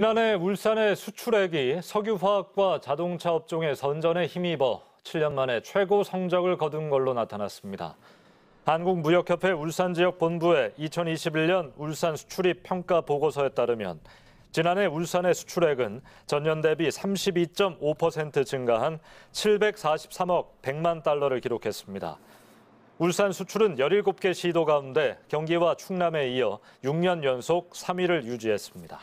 지난해 울산의 수출액이 석유화학과 자동차 업종의 선전에 힘입어 7년 만에 최고 성적을 거둔 걸로 나타났습니다. 한국무역협회 울산 지역 본부의 2021년 울산 수출입 평가 보고서에 따르면 지난해 울산의 수출액은 전년 대비 32.5% 증가한 743억 100만 달러를 기록했습니다. 울산 수출은 17개 시도 가운데 경기와 충남에 이어 6년 연속 3위를 유지했습니다.